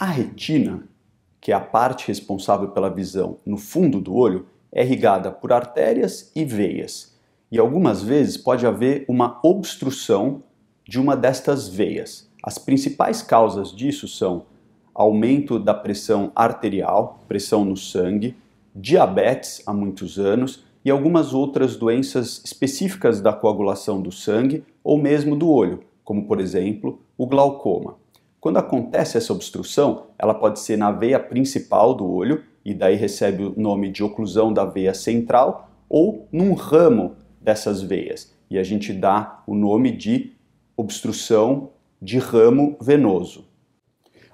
A retina, que é a parte responsável pela visão no fundo do olho, é irrigada por artérias e veias. E algumas vezes pode haver uma obstrução de uma destas veias. As principais causas disso são aumento da pressão arterial, pressão no sangue, diabetes há muitos anos e algumas outras doenças específicas da coagulação do sangue ou mesmo do olho, como por exemplo o glaucoma. Quando acontece essa obstrução, ela pode ser na veia principal do olho, e daí recebe o nome de oclusão da veia central, ou num ramo dessas veias, e a gente dá o nome de obstrução de ramo venoso.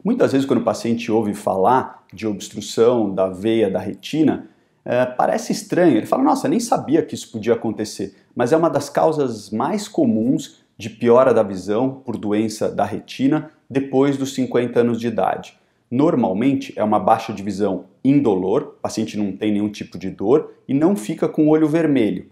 Muitas vezes, quando o paciente ouve falar de obstrução da veia da retina, é, parece estranho. Ele fala: Nossa, nem sabia que isso podia acontecer. Mas é uma das causas mais comuns de piora da visão por doença da retina depois dos 50 anos de idade. Normalmente é uma baixa de visão indolor, o paciente não tem nenhum tipo de dor e não fica com o olho vermelho.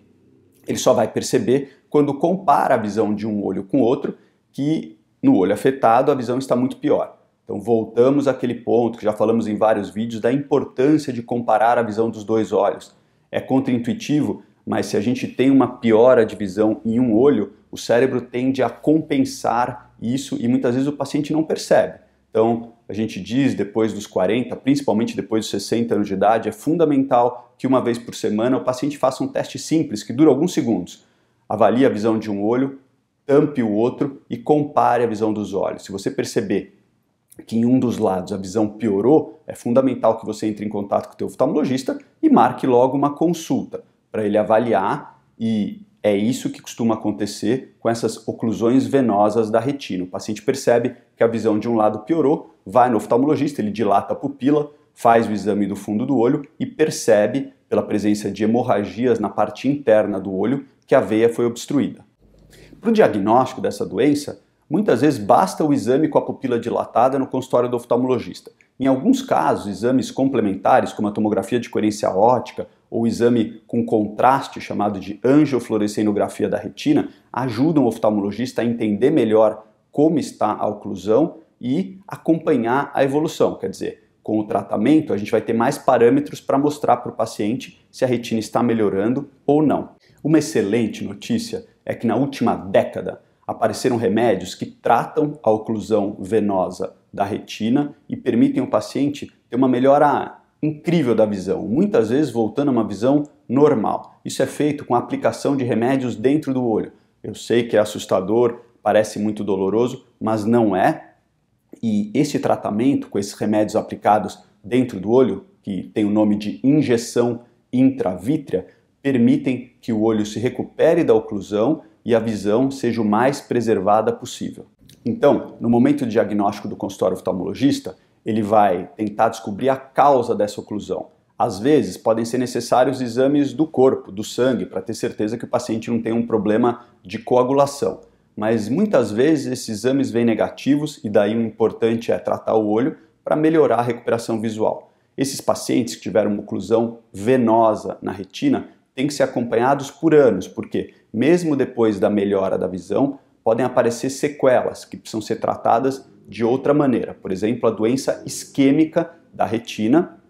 Ele só vai perceber quando compara a visão de um olho com outro que no olho afetado a visão está muito pior. Então voltamos àquele ponto que já falamos em vários vídeos da importância de comparar a visão dos dois olhos. É contraintuitivo mas se a gente tem uma piora de visão em um olho, o cérebro tende a compensar isso e muitas vezes o paciente não percebe. Então, a gente diz depois dos 40, principalmente depois dos 60 anos de idade, é fundamental que uma vez por semana o paciente faça um teste simples que dura alguns segundos. Avalie a visão de um olho, tampe o outro e compare a visão dos olhos. Se você perceber que em um dos lados a visão piorou, é fundamental que você entre em contato com o teu oftalmologista e marque logo uma consulta para ele avaliar e é isso que costuma acontecer com essas oclusões venosas da retina. O paciente percebe que a visão de um lado piorou, vai no oftalmologista, ele dilata a pupila, faz o exame do fundo do olho e percebe, pela presença de hemorragias na parte interna do olho, que a veia foi obstruída. Para o diagnóstico dessa doença, Muitas vezes basta o exame com a pupila dilatada no consultório do oftalmologista. Em alguns casos, exames complementares, como a tomografia de coerência ótica ou exame com contraste chamado de angiofluorescenografia da retina ajudam o oftalmologista a entender melhor como está a oclusão e acompanhar a evolução. Quer dizer, com o tratamento, a gente vai ter mais parâmetros para mostrar para o paciente se a retina está melhorando ou não. Uma excelente notícia é que na última década apareceram remédios que tratam a oclusão venosa da retina e permitem ao paciente ter uma melhora incrível da visão, muitas vezes voltando a uma visão normal. Isso é feito com a aplicação de remédios dentro do olho. Eu sei que é assustador, parece muito doloroso, mas não é. E esse tratamento com esses remédios aplicados dentro do olho, que tem o nome de injeção intravítrea, permitem que o olho se recupere da oclusão e a visão seja o mais preservada possível. Então, no momento do diagnóstico do consultório oftalmologista, ele vai tentar descobrir a causa dessa oclusão. Às vezes, podem ser necessários exames do corpo, do sangue, para ter certeza que o paciente não tem um problema de coagulação. Mas muitas vezes esses exames vêm negativos e daí o importante é tratar o olho para melhorar a recuperação visual. Esses pacientes que tiveram uma oclusão venosa na retina têm que ser acompanhados por anos, porque mesmo depois da melhora da visão, podem aparecer sequelas que precisam ser tratadas de outra maneira. Por exemplo, a doença isquêmica da retina,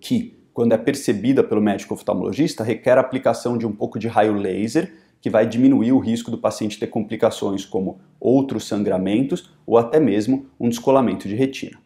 que, quando é percebida pelo médico oftalmologista, requer a aplicação de um pouco de raio laser, que vai diminuir o risco do paciente ter complicações como outros sangramentos ou até mesmo um descolamento de retina.